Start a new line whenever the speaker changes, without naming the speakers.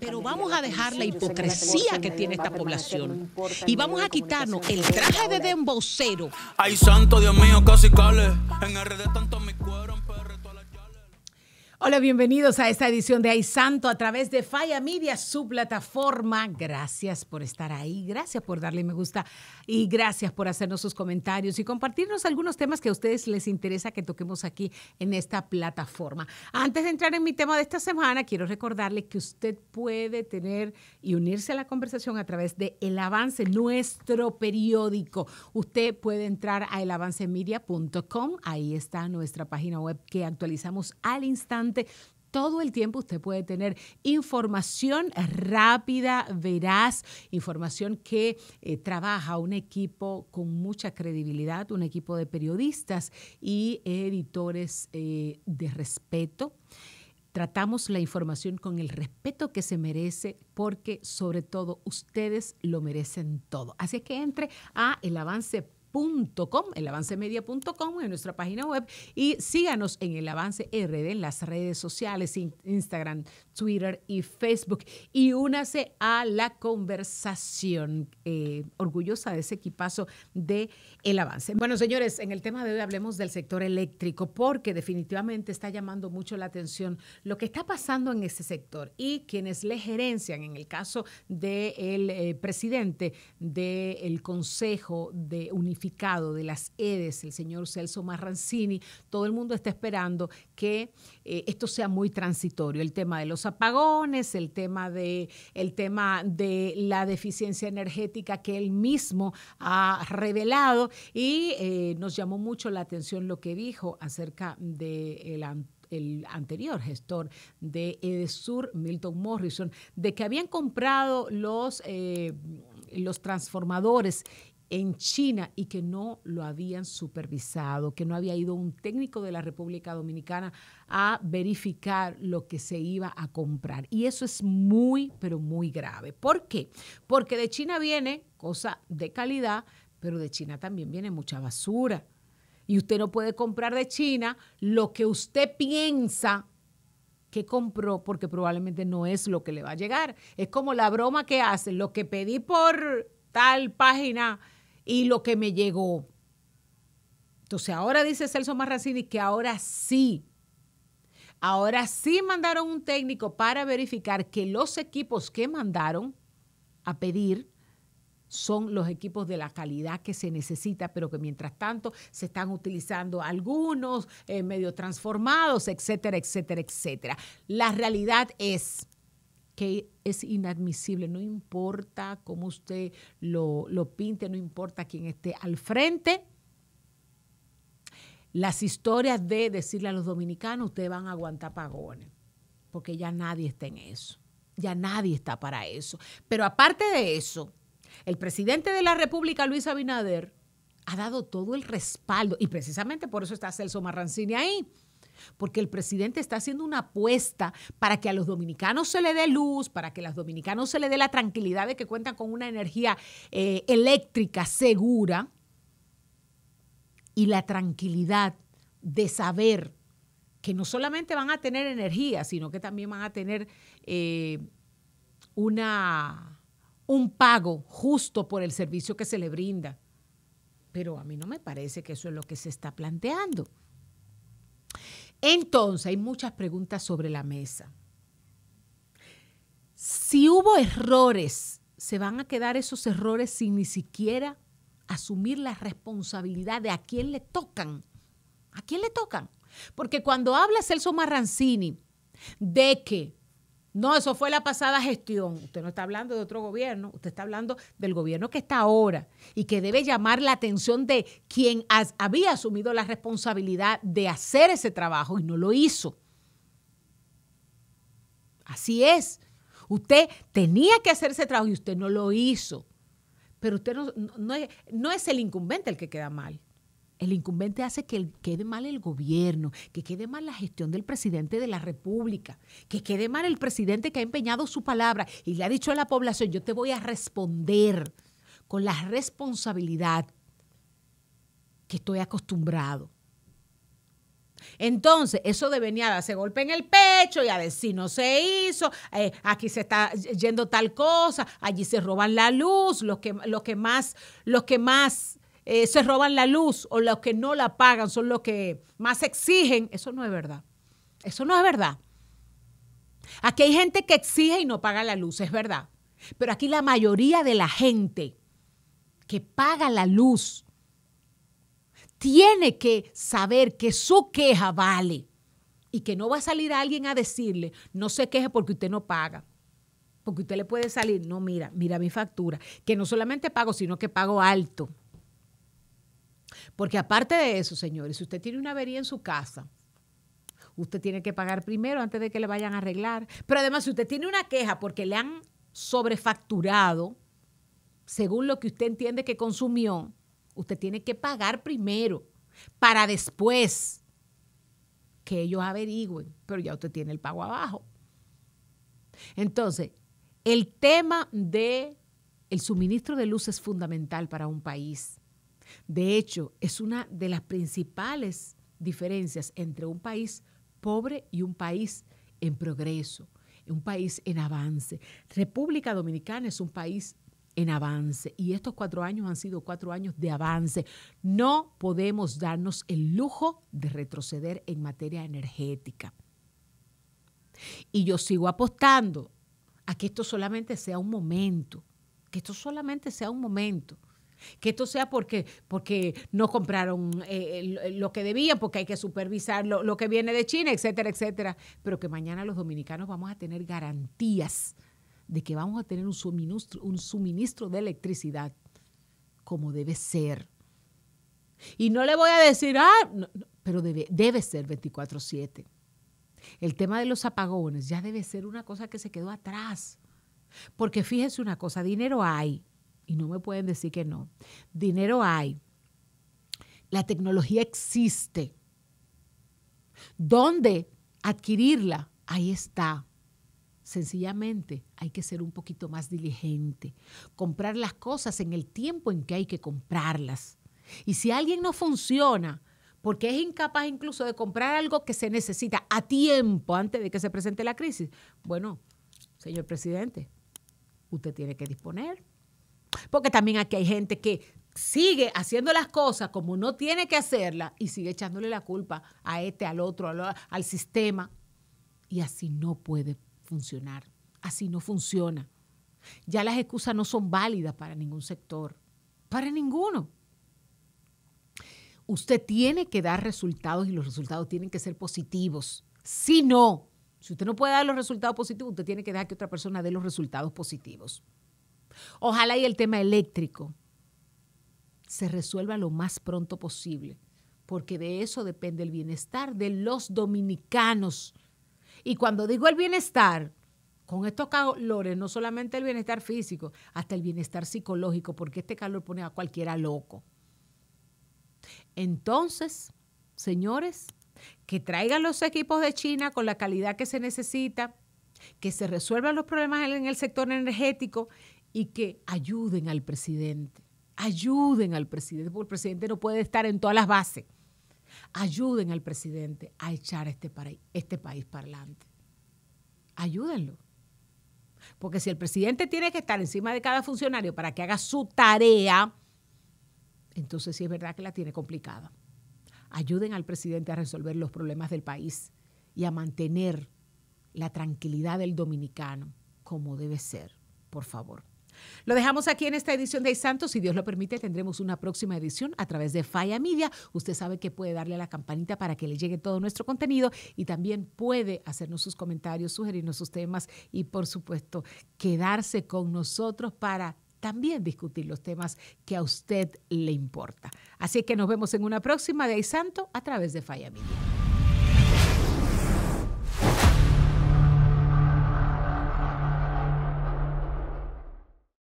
Pero vamos a dejar la hipocresía que tiene esta población y vamos a quitarnos el traje de dembocero. Ay, santo Dios mío, casi cale. En tanto mi cuero. Hola, bienvenidos a esta edición de Ay Santo a través de Falla Media, su plataforma. Gracias por estar ahí, gracias por darle me gusta y gracias por hacernos sus comentarios y compartirnos algunos temas que a ustedes les interesa que toquemos aquí en esta plataforma. Antes de entrar en mi tema de esta semana, quiero recordarle que usted puede tener y unirse a la conversación a través de El Avance, nuestro periódico. Usted puede entrar a elavancemedia.com, ahí está nuestra página web que actualizamos al instante todo el tiempo usted puede tener información rápida, veraz, información que eh, trabaja un equipo con mucha credibilidad, un equipo de periodistas y editores eh, de respeto tratamos la información con el respeto que se merece porque sobre todo ustedes lo merecen todo. Así que entre a el avance .com, Avancemedia.com en nuestra página web y síganos en El Avance RD en las redes sociales, Instagram, Twitter y Facebook y únase a la conversación. Eh, orgullosa de ese equipazo de El Avance. Bueno, señores, en el tema de hoy hablemos del sector eléctrico porque definitivamente está llamando mucho la atención lo que está pasando en ese sector y quienes le gerencian, en el caso del de eh, presidente del Consejo de Unificación de las EDES, el señor Celso Marrancini, todo el mundo está esperando que eh, esto sea muy transitorio. El tema de los apagones, el tema de, el tema de la deficiencia energética que él mismo ha revelado y eh, nos llamó mucho la atención lo que dijo acerca del de el anterior gestor de EDESUR, Milton Morrison, de que habían comprado los, eh, los transformadores en China y que no lo habían supervisado, que no había ido un técnico de la República Dominicana a verificar lo que se iba a comprar. Y eso es muy, pero muy grave. ¿Por qué? Porque de China viene cosa de calidad, pero de China también viene mucha basura. Y usted no puede comprar de China lo que usted piensa que compró porque probablemente no es lo que le va a llegar. Es como la broma que hacen, lo que pedí por tal página y lo que me llegó. Entonces ahora dice Celso Marracini que ahora sí, ahora sí mandaron un técnico para verificar que los equipos que mandaron a pedir son los equipos de la calidad que se necesita, pero que mientras tanto se están utilizando algunos eh, medio transformados, etcétera, etcétera, etcétera. La realidad es que es inadmisible, no importa cómo usted lo, pinte, no importa quién esté al frente, las historias de decirle a los dominicanos, ustedes van a aguantar pagones, porque ya nadie está en eso, ya nadie está para eso. Pero aparte de eso, el presidente de la República, Luis Abinader, ha dado todo el respaldo, y precisamente por eso está Celso Marrancini ahí, porque el presidente está haciendo una apuesta para que a los dominicanos se le dé luz, para que a los dominicanos se le dé la tranquilidad de que cuentan con una energía eh, eléctrica segura y la tranquilidad de saber que no solamente van a tener energía, sino que también van a tener eh, un pago justo por el servicio que se le brinda. Pero a mí no me parece que eso es lo que se está planteando. Entonces, hay muchas preguntas sobre la mesa. Si hubo errores, ¿se van a quedar esos errores sin ni siquiera asumir la responsabilidad de a quién le tocan? ¿A quién le tocan? Porque cuando habla Celso Marrancini de que no, eso fue la pasada gestión. Usted no está hablando de otro gobierno, usted está hablando del gobierno que está ahora y que debe llamar la atención de quien había asumido la responsabilidad de hacer ese trabajo y no lo hizo. Así es. Usted tenía que hacer ese trabajo y usted no lo hizo. Pero usted es, no es el incumbente el que queda mal. El incumbente hace que quede mal el gobierno, que quede mal la gestión del presidente de la República, que quede mal el presidente que ha empeñado su palabra y le ha dicho a la población, yo te voy a responder con la responsabilidad que estoy acostumbrado. Entonces, eso de venir a darse golpe en el pecho y a decir no se hizo, eh, aquí se está yendo tal cosa, allí se roban la luz, que, que más, los que más eh, se roban la luz o los que no la pagan son los que más exigen. Eso no es verdad. Eso no es verdad. Aquí hay gente que exige y no paga la luz, es verdad. Pero aquí la mayoría de la gente que paga la luz tiene que saber que su queja vale y que no va a salir alguien a decirle, no se queje porque usted no paga. Porque usted le puede salir, no, mira, mira mi factura, que no solamente pago, sino que pago alto. Porque aparte de eso, señores, si usted tiene una avería en su casa, usted tiene que pagar primero antes de que le vayan a arreglar. Pero además, si usted tiene una queja porque le han sobrefacturado, según lo que usted entiende que consumió, usted tiene que pagar primero para después que ellos averigüen, pero ya usted tiene el pago abajo. Entonces, el tema de el suministro de luz es fundamental para un país. De hecho, es una de las principales diferencias entre un país pobre y un país en progreso, un país en avance. República Dominicana es un país en avance y estos cuatro años han sido cuatro años de avance. No podemos darnos el lujo de retroceder en materia energética. Y yo sigo apostando a que esto solamente sea un momento, que esto solamente sea un momento. Que esto sea porque, porque no compraron eh, lo que debían, porque hay que supervisar lo, que viene de China, etcétera, etcétera. Pero que mañana los dominicanos vamos a tener garantías de que vamos a tener un suministro, un suministro de electricidad como debe ser. Y no le voy a decir, ah, pero debe, debe ser 24/7. El tema de los apagones ya debe ser una cosa que se quedó atrás. Porque fíjese una cosa, dinero hay, y no me pueden decir que no. Dinero hay. La tecnología existe. ¿Dónde adquirirla? Ahí está. Sencillamente hay que ser un poquito más diligente, comprar las cosas en el tiempo en que hay que comprarlas. Y si alguien no funciona, porque es incapaz incluso de comprar algo que se necesita a tiempo antes de que se presente la crisis, bueno, señor presidente, usted tiene que disponer. Porque también aquí hay gente que sigue haciendo las cosas como no tiene que hacerlas y sigue echándole la culpa a este, al otro, al, sistema. Y así no puede funcionar. Así no funciona. Ya las excusas no son válidas para ningún sector, para ninguno. Usted tiene que dar resultados y los resultados tienen que ser positivos. Si no, si usted no puede dar los resultados positivos, usted tiene que dejar que otra persona dé los resultados positivos. Ojalá y el tema eléctrico se resuelva lo más pronto posible, porque de eso depende el bienestar de los dominicanos. Y cuando digo el bienestar, con estos calores, no solamente el bienestar físico, hasta el bienestar psicológico, porque este calor pone a cualquiera loco. Entonces, señores, que traigan los equipos de China con la calidad que se necesita, que se resuelvan los problemas en el sector energético, y que ayuden al presidente. Ayuden al presidente, porque el presidente no puede estar en todas las bases. Ayuden al presidente a echar este, país, este país para adelante. Ayúdenlo. Porque si el presidente tiene que estar encima de cada funcionario para que haga su tarea, entonces sí es verdad que la tiene complicada. Ayuden al presidente a resolver los problemas del país y a mantener la tranquilidad del dominicano como debe ser, por favor. Lo dejamos aquí en esta edición de Santos. Si Dios lo permite, tendremos una próxima edición a través de Falla Media. Usted sabe que puede darle a la campanita para que le llegue todo nuestro contenido y también puede hacernos sus comentarios, sugerirnos sus temas y, por supuesto, quedarse con nosotros para también discutir los temas que a usted le importa. Así que nos vemos en una próxima de Santo a través de Falla Media.